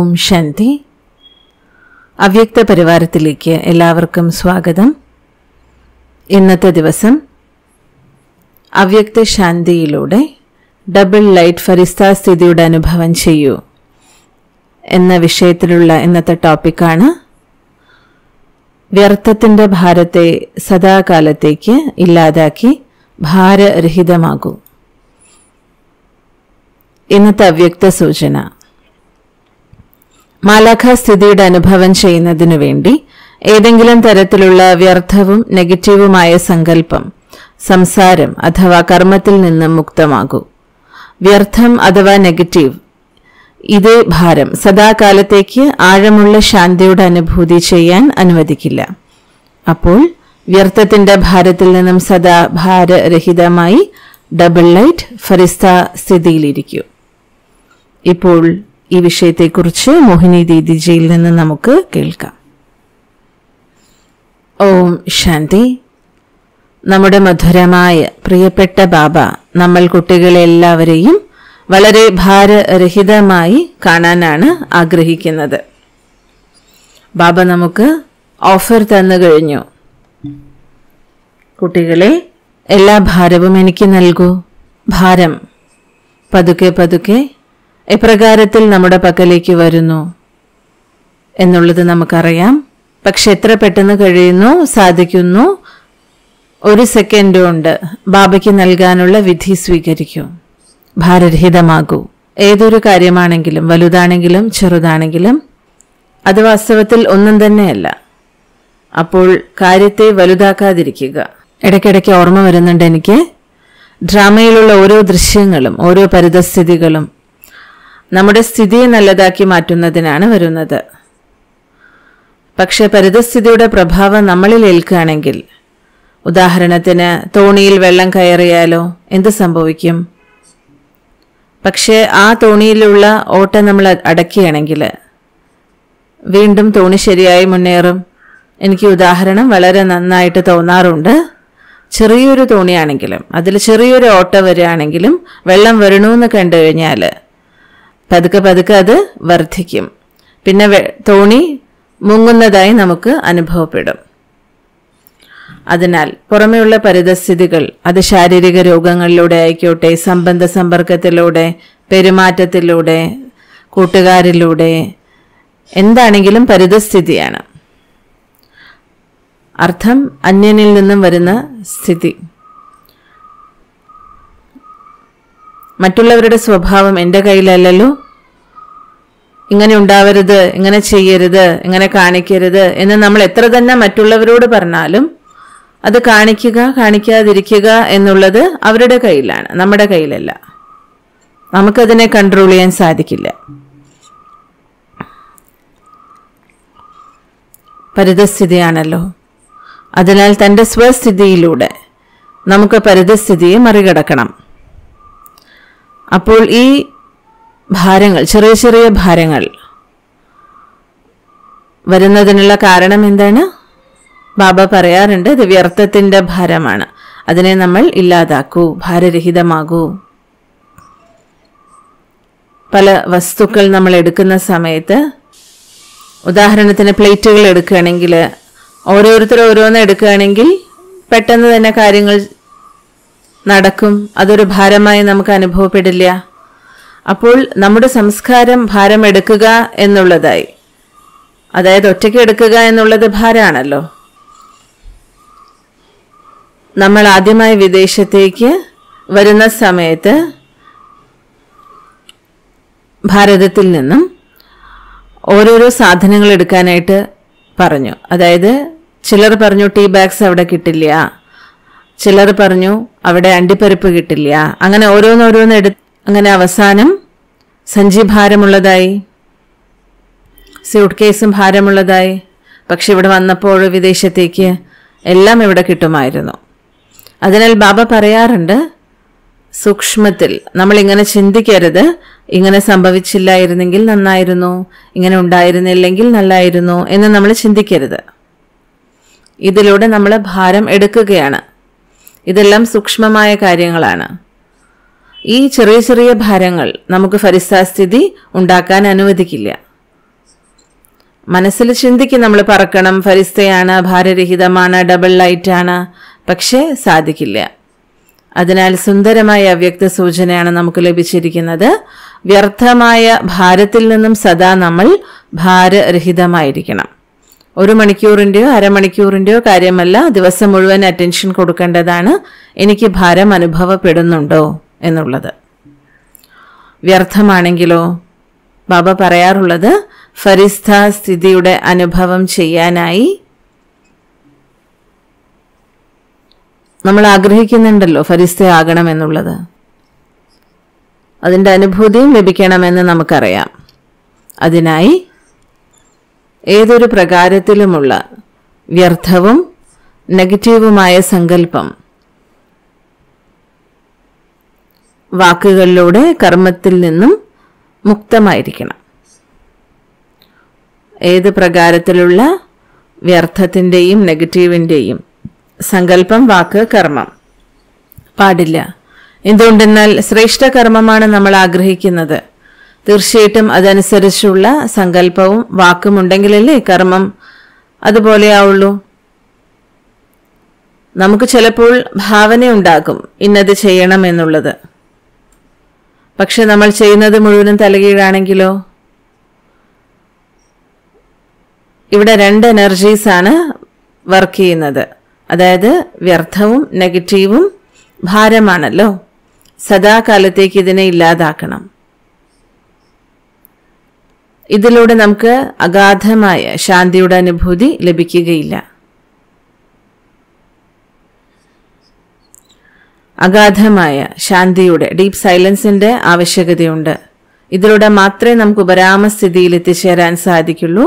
ഓം ശാന്തി അവ്യക്ത പരിവാരത്തിലേക്ക് എല്ലാവർക്കും സ്വാഗതം ഇന്നത്തെ ദിവസം അവ്യക്ത ശാന്തിയിലൂടെ ഡബിൾ ലൈറ്റ് ഫരിസ്ഥാസ്ഥിതിയുടെ അനുഭവം ചെയ്യൂ എന്ന വിഷയത്തിലുള്ള ഇന്നത്തെ ടോപ്പിക്കാണ് വ്യർത്ഥത്തിൻ്റെ ഭാരത്തെ സദാകാലത്തേക്ക് ഇല്ലാതാക്കി ഭാരരഹിതമാകൂ ഇന്നത്തെ അവ്യക്ത സൂചന മലഖ സ്ഥിതിയുടെ അനുഭവം ചെയ്യുന്നതിനു വേണ്ടി ഏതെങ്കിലും തരത്തിലുള്ള വ്യർത്ഥവും നെഗറ്റീവുമായ സങ്കല്പം സംസാരം അഥവാ കർമ്മത്തിൽ നിന്ന് മുക്തമാകൂ വ്യർത്ഥം അഥവാ നെഗറ്റീവ് ഇതേ ഭാരം സദാകാലത്തേക്ക് ആഴമുള്ള ശാന്തിയുടെ അനുഭൂതി ചെയ്യാൻ അനുവദിക്കില്ല അപ്പോൾ വ്യർത്ഥത്തിന്റെ ഭാരത്തിൽ നിന്നും സദാ ഭാരരഹിതമായി ഡബിൾ ലൈറ്റ് ഫരിസ്ത സ്ഥിതിയിലിരിക്കൂ ഇപ്പോൾ ഈ വിഷയത്തെക്കുറിച്ച് മോഹിനി ദീദിജിയിൽ നിന്ന് നമുക്ക് കേൾക്കാം ഓം ശാന്തി നമ്മുടെ മധുരമായ പ്രിയപ്പെട്ട ബാബ നമ്മൾ കുട്ടികളെല്ലാവരെയും വളരെ ഭാരരഹിതമായി കാണാനാണ് ആഗ്രഹിക്കുന്നത് ബാബ നമുക്ക് ഓഫർ തന്നു കഴിഞ്ഞു കുട്ടികളെ എല്ലാ ഭാരവും എനിക്ക് നൽകൂ ഭാരം പതുക്കെ പതുക്കെ എപ്രകാരത്തിൽ നമ്മുടെ പക്കലേക്ക് വരുന്നു എന്നുള്ളത് നമുക്കറിയാം പക്ഷെ എത്ര പെട്ടെന്ന് കഴിയുന്നു സാധിക്കുന്നു ഒരു സെക്കൻഡും ഉണ്ട് ബാബയ്ക്ക് നൽകാനുള്ള വിധി സ്വീകരിക്കൂ ഭാരരഹിതമാകൂ ഏതൊരു കാര്യമാണെങ്കിലും വലുതാണെങ്കിലും ചെറുതാണെങ്കിലും അത് വാസ്തവത്തിൽ ഒന്നും തന്നെയല്ല അപ്പോൾ കാര്യത്തെ വലുതാക്കാതിരിക്കുക ഇടയ്ക്കിടയ്ക്ക് ഓർമ്മ വരുന്നുണ്ട് എനിക്ക് ഡ്രാമയിലുള്ള ഓരോ ദൃശ്യങ്ങളും ഓരോ പരിതസ്ഥിതികളും നമ്മുടെ സ്ഥിതിയെ നല്ലതാക്കി മാറ്റുന്നതിനാണ് വരുന്നത് പക്ഷേ പരിതസ്ഥിതിയുടെ പ്രഭാവം നമ്മളിൽ ഏൽക്കുകയാണെങ്കിൽ ഉദാഹരണത്തിന് തോണിയിൽ വെള്ളം കയറിയാലോ എന്ത് സംഭവിക്കും പക്ഷേ ആ തോണിയിലുള്ള ഓട്ടം നമ്മൾ അടക്കുകയാണെങ്കിൽ വീണ്ടും തോണി ശരിയായി മുന്നേറും എനിക്ക് ഉദാഹരണം വളരെ നന്നായിട്ട് തോന്നാറുണ്ട് ചെറിയൊരു തോണിയാണെങ്കിലും അതിൽ ചെറിയൊരു ഓട്ടം വരികയാണെങ്കിലും വെള്ളം വരണമെന്ന് കണ്ടു കഴിഞ്ഞാൽ പതുക്കെ പതുക്കെ അത് വർദ്ധിക്കും പിന്നെ തോണി മുങ്ങുന്നതായി നമുക്ക് അനുഭവപ്പെടും അതിനാൽ പുറമെയുള്ള പരിതസ്ഥിതികൾ അത് ശാരീരിക രോഗങ്ങളിലൂടെ ആയിക്കോട്ടെ സംബന്ധ സമ്പർക്കത്തിലൂടെ പെരുമാറ്റത്തിലൂടെ കൂട്ടുകാരിലൂടെ എന്താണെങ്കിലും പരിതസ്ഥിതിയാണ് അർത്ഥം അന്യനിൽ നിന്നും വരുന്ന സ്ഥിതി മറ്റുള്ളവരുടെ സ്വഭാവം എൻ്റെ കയ്യിലല്ലല്ലോ ഇങ്ങനെ ഉണ്ടാവരുത് ഇങ്ങനെ ചെയ്യരുത് ഇങ്ങനെ കാണിക്കരുത് എന്ന് നമ്മൾ എത്ര തന്നെ മറ്റുള്ളവരോട് പറഞ്ഞാലും അത് കാണിക്കുക കാണിക്കാതിരിക്കുക എന്നുള്ളത് അവരുടെ കയ്യിലാണ് നമ്മുടെ കയ്യിലല്ല നമുക്കതിനെ കൺട്രോൾ ചെയ്യാൻ സാധിക്കില്ല പരിതസ്ഥിതിയാണല്ലോ അതിനാൽ തൻ്റെ സ്വസ്ഥിതിയിലൂടെ നമുക്ക് പരിതസ്ഥിതിയെ മറികടക്കണം അപ്പോൾ ഈ ഭാരങ്ങൾ ചെറിയ ചെറിയ ഭാരങ്ങൾ വരുന്നതിനുള്ള കാരണം എന്താണ് ബാബ പറയാറുണ്ട് ഇത് വ്യർത്ഥത്തിൻ്റെ ഭാരമാണ് അതിനെ നമ്മൾ ഇല്ലാതാക്കൂ ഭാരരഹിതമാകൂ പല വസ്തുക്കൾ നമ്മൾ എടുക്കുന്ന സമയത്ത് ഉദാഹരണത്തിന് പ്ലേറ്റുകൾ എടുക്കുകയാണെങ്കിൽ ഓരോരുത്തർ ഓരോന്ന് എടുക്കുകയാണെങ്കിൽ പെട്ടെന്ന് തന്നെ കാര്യങ്ങൾ നടക്കും അതൊരു ഭാരമായി നമുക്ക് അനുഭവപ്പെടില്ല അപ്പോൾ നമ്മുടെ സംസ്കാരം ഭാരമെടുക്കുക എന്നുള്ളതായി അതായത് ഒറ്റയ്ക്ക് എടുക്കുക എന്നുള്ളത് ഭാരമാണല്ലോ നമ്മൾ ആദ്യമായി വിദേശത്തേക്ക് വരുന്ന സമയത്ത് ഭാരതത്തിൽ നിന്നും ഓരോരോ സാധനങ്ങൾ എടുക്കാനായിട്ട് പറഞ്ഞു അതായത് ചിലർ പറഞ്ഞു ടീ ബാഗ്സ് അവിടെ കിട്ടില്ല ചിലർ പറഞ്ഞു അവിടെ അണ്ടിപ്പരിപ്പ് കിട്ടില്ല അങ്ങനെ ഓരോന്നോരോന്ന് എടു അങ്ങനെ അവസാനം സഞ്ചി ഭാരമുള്ളതായി സ്യൂട്ട് കേസും ഭാരമുള്ളതായി പക്ഷെ ഇവിടെ വന്നപ്പോൾ വിദേശത്തേക്ക് എല്ലാം ഇവിടെ കിട്ടുമായിരുന്നു അതിനാൽ ബാബ പറയാറുണ്ട് സൂക്ഷ്മത്തിൽ നമ്മൾ ഇങ്ങനെ ചിന്തിക്കരുത് ഇങ്ങനെ സംഭവിച്ചില്ലായിരുന്നെങ്കിൽ നന്നായിരുന്നു ഇങ്ങനെ ഉണ്ടായിരുന്നില്ലെങ്കിൽ നല്ലായിരുന്നു എന്ന് നമ്മൾ ചിന്തിക്കരുത് ഇതിലൂടെ നമ്മൾ ഭാരം എടുക്കുകയാണ് ഇതെല്ലാം സൂക്ഷ്മമായ കാര്യങ്ങളാണ് ഈ ചെറിയ ചെറിയ ഭാരങ്ങൾ നമുക്ക് പരിസ്ഥാസ്ഥിതി ഉണ്ടാക്കാൻ അനുവദിക്കില്ല മനസ്സിൽ ചിന്തിക്ക് നമ്മൾ പറക്കണം ഫരിസ്തയാണ് ഭാരരഹിതമാണ് ഡബിൾ ലൈറ്റാണ് പക്ഷേ സാധിക്കില്ല അതിനാൽ സുന്ദരമായ അവ്യക്ത സൂചനയാണ് നമുക്ക് ലഭിച്ചിരിക്കുന്നത് വ്യർത്ഥമായ ഭാരത്തിൽ നിന്നും സദാ നമ്മൾ ഭാരരഹിതമായിരിക്കണം ഒരു മണിക്കൂറിൻ്റെയോ അരമണിക്കൂറിൻ്റെയോ കാര്യമല്ല ദിവസം മുഴുവൻ അറ്റൻഷൻ കൊടുക്കേണ്ടതാണ് എനിക്ക് ഭാരം അനുഭവപ്പെടുന്നുണ്ടോ എന്നുള്ളത് വ്യർത്ഥമാണെങ്കിലോ ബാബ പറയാറുള്ളത് ഫരിസ്ഥ സ്ഥിതിയുടെ അനുഭവം ചെയ്യാനായി നമ്മൾ ആഗ്രഹിക്കുന്നുണ്ടല്ലോ ആകണം എന്നുള്ളത് അതിൻ്റെ അനുഭൂതിയും ലഭിക്കണമെന്ന് നമുക്കറിയാം അതിനായി ഏതൊരു പ്രകാരത്തിലുമുള്ള വ്യർത്ഥവും നെഗറ്റീവുമായ സങ്കല്പം വാക്കുകളിലൂടെ കർമ്മത്തിൽ നിന്നും മുക്തമായിരിക്കണം ഏത് പ്രകാരത്തിലുള്ള വ്യർത്ഥത്തിൻ്റെയും നെഗറ്റീവിൻ്റെയും സങ്കല്പം വാക്ക് കർമ്മം പാടില്ല എന്തുകൊണ്ടെന്നാൽ ശ്രേഷ്ഠ കർമ്മമാണ് നമ്മൾ ആഗ്രഹിക്കുന്നത് തീർച്ചയായിട്ടും അതനുസരിച്ചുള്ള സങ്കല്പവും വാക്കും ഉണ്ടെങ്കിലല്ലേ കർമ്മം അതുപോലെയാവുള്ളൂ നമുക്ക് ചിലപ്പോൾ ഭാവന ഉണ്ടാകും ഇന്നത് ചെയ്യണം എന്നുള്ളത് പക്ഷെ നമ്മൾ ചെയ്യുന്നത് മുഴുവനും തലകീഴാണെങ്കിലോ ഇവിടെ രണ്ട് എനർജീസാണ് വർക്ക് ചെയ്യുന്നത് അതായത് വ്യർത്ഥവും നെഗറ്റീവും ഭാരമാണല്ലോ സദാകാലത്തേക്ക് ഇതിനെ ഇല്ലാതാക്കണം ഇതിലൂടെ നമുക്ക് അഗാധമായ ശാന്തിയുടെ അനുഭൂതി ലഭിക്കുകയില്ല അഗാധമായ ശാന്തിയുടെ ഡീപ് സൈലൻസിന്റെ ആവശ്യകതയുണ്ട് ഇതിലൂടെ മാത്രമേ നമുക്ക് ഉപരാമസ്ഥിതിയിൽ എത്തിച്ചേരാൻ സാധിക്കുള്ളൂ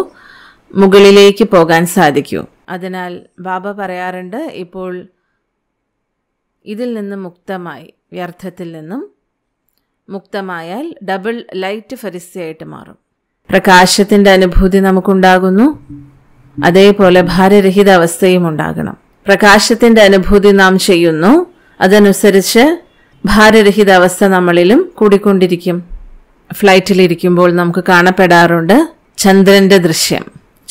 മുകളിലേക്ക് പോകാൻ സാധിക്കൂ അതിനാൽ ബാബ പറയാറുണ്ട് ഇപ്പോൾ ഇതിൽ നിന്നും മുക്തമായി വ്യർത്ഥത്തിൽ നിന്നും മുക്തമായാൽ ഡബിൾ ലൈറ്റ് ഫരിസ്യായിട്ട് മാറും പ്രകാശത്തിൻ്റെ അനുഭൂതി നമുക്കുണ്ടാകുന്നു അതേപോലെ ഭാരരഹിത അവസ്ഥയും ഉണ്ടാകണം പ്രകാശത്തിൻ്റെ അനുഭൂതി നാം ചെയ്യുന്നു അതനുസരിച്ച് ഭാരരഹിത അവസ്ഥ നമ്മളിലും കൂടിക്കൊണ്ടിരിക്കും ഫ്ലൈറ്റിലിരിക്കുമ്പോൾ നമുക്ക് കാണപ്പെടാറുണ്ട് ചന്ദ്രന്റെ ദൃശ്യം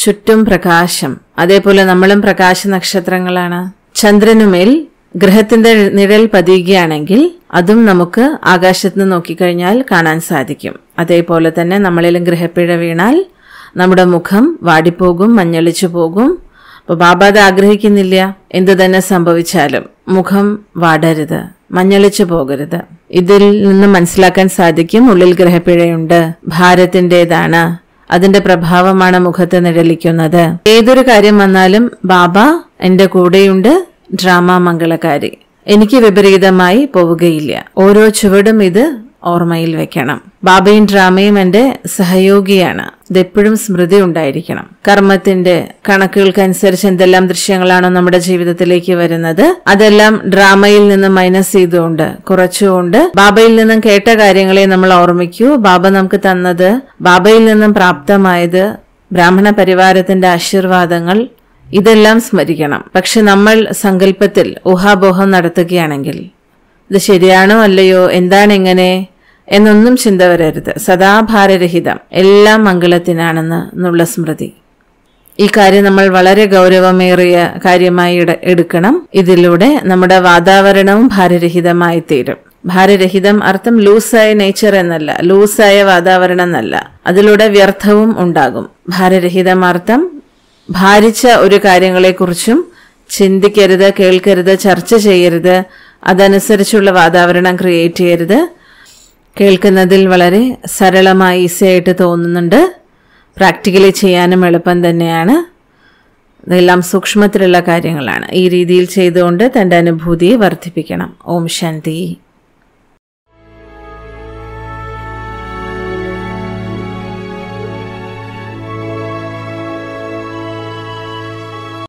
ചുറ്റും പ്രകാശം അതേപോലെ നമ്മളും പ്രകാശ നക്ഷത്രങ്ങളാണ് ചന്ദ്രനുമേൽ ഗ്രഹത്തിന്റെ നിഴൽ പതിയുകയാണെങ്കിൽ അതും നമുക്ക് ആകാശത്ത് നിന്ന് നോക്കിക്കഴിഞ്ഞാൽ കാണാൻ സാധിക്കും അതേപോലെ തന്നെ നമ്മളിലും ഗൃഹപ്പിഴ വീണാൽ നമ്മുടെ മുഖം വാടിപ്പോകും മഞ്ഞളിച്ചു പോകും അപ്പോൾ ബാബ അത് ആഗ്രഹിക്കുന്നില്ല എന്തു തന്നെ സംഭവിച്ചാലും മുഖം വാടരുത് മഞ്ഞളിച്ചു പോകരുത് ഇതിൽ നിന്ന് മനസ്സിലാക്കാൻ സാധിക്കും ഉള്ളിൽ ഗ്രഹപ്പിഴയുണ്ട് ഭാരത്തിൻ്റെതാണ് അതിന്റെ പ്രഭാവമാണ് മുഖത്ത് നിഴലിക്കുന്നത് ഏതൊരു കാര്യം വന്നാലും ബാബ എൻ്റെ കൂടെയുണ്ട് ഡ്രാമ മംഗളകാരി എനിക്ക് വിപരീതമായി പോവുകയില്ല ഓരോ ചുവടും ഇത് ഓർമ്മയിൽ വെക്കണം ബാബയും ഡ്രാമയും എൻ്റെ സഹയോഗിയാണ് ഇതെപ്പോഴും സ്മൃതി ഉണ്ടായിരിക്കണം കർമ്മത്തിന്റെ കണക്കുകൾക്കനുസരിച്ച് എന്തെല്ലാം ദൃശ്യങ്ങളാണോ നമ്മുടെ ജീവിതത്തിലേക്ക് വരുന്നത് അതെല്ലാം ഡ്രാമയിൽ നിന്ന് മൈനസ് ചെയ്തുകൊണ്ട് കുറച്ചുകൊണ്ട് ബാബയിൽ നിന്നും കേട്ട കാര്യങ്ങളെ നമ്മൾ ഓർമ്മിക്കൂ ബാബ നമുക്ക് തന്നത് ബാബയിൽ നിന്നും പ്രാപ്തമായത് ബ്രാഹ്മണ പരിവാരത്തിന്റെ ആശീർവാദങ്ങൾ ഇതെല്ലാം സ്മരിക്കണം പക്ഷെ നമ്മൾ സങ്കല്പത്തിൽ ഊഹാബോഹം നടത്തുകയാണെങ്കിൽ ഇത് ശരിയാണോ അല്ലയോ എന്താണ് എങ്ങനെ എന്നൊന്നും ചിന്ത വരരുത് സദാഭാരരഹിതം എല്ലാം മംഗളത്തിനാണെന്ന് എന്നുള്ള സ്മൃതി ഈ കാര്യം നമ്മൾ വളരെ ഗൗരവമേറിയ കാര്യമായി എടുക്കണം ഇതിലൂടെ നമ്മുടെ വാതാവരണവും ഭാരരഹിതമായി തീരും ഭാരരഹിതം അർത്ഥം ലൂസായ നേച്ചർ എന്നല്ല ലൂസായ വാതാവരണം എന്നല്ല അതിലൂടെ വ്യർത്ഥവും ഉണ്ടാകും ഭാരരഹിതം അർത്ഥം ഭാരിച്ച ഒരു കാര്യങ്ങളെക്കുറിച്ചും ചിന്തിക്കരുത് കേൾക്കരുത് ചർച്ച ചെയ്യരുത് അതനുസരിച്ചുള്ള വാതാവരണം ക്രിയേറ്റ് ചെയ്യരുത് കേൾക്കുന്നതിൽ വളരെ സരളമായി ഈസി ആയിട്ട് തോന്നുന്നുണ്ട് പ്രാക്ടിക്കലി ചെയ്യാനും എളുപ്പം തന്നെയാണ് ഇതെല്ലാം സൂക്ഷ്മത്തിലുള്ള കാര്യങ്ങളാണ് ഈ രീതിയിൽ ചെയ്തുകൊണ്ട് തൻ്റെ അനുഭൂതിയെ വർദ്ധിപ്പിക്കണം ഓം ശാന്തി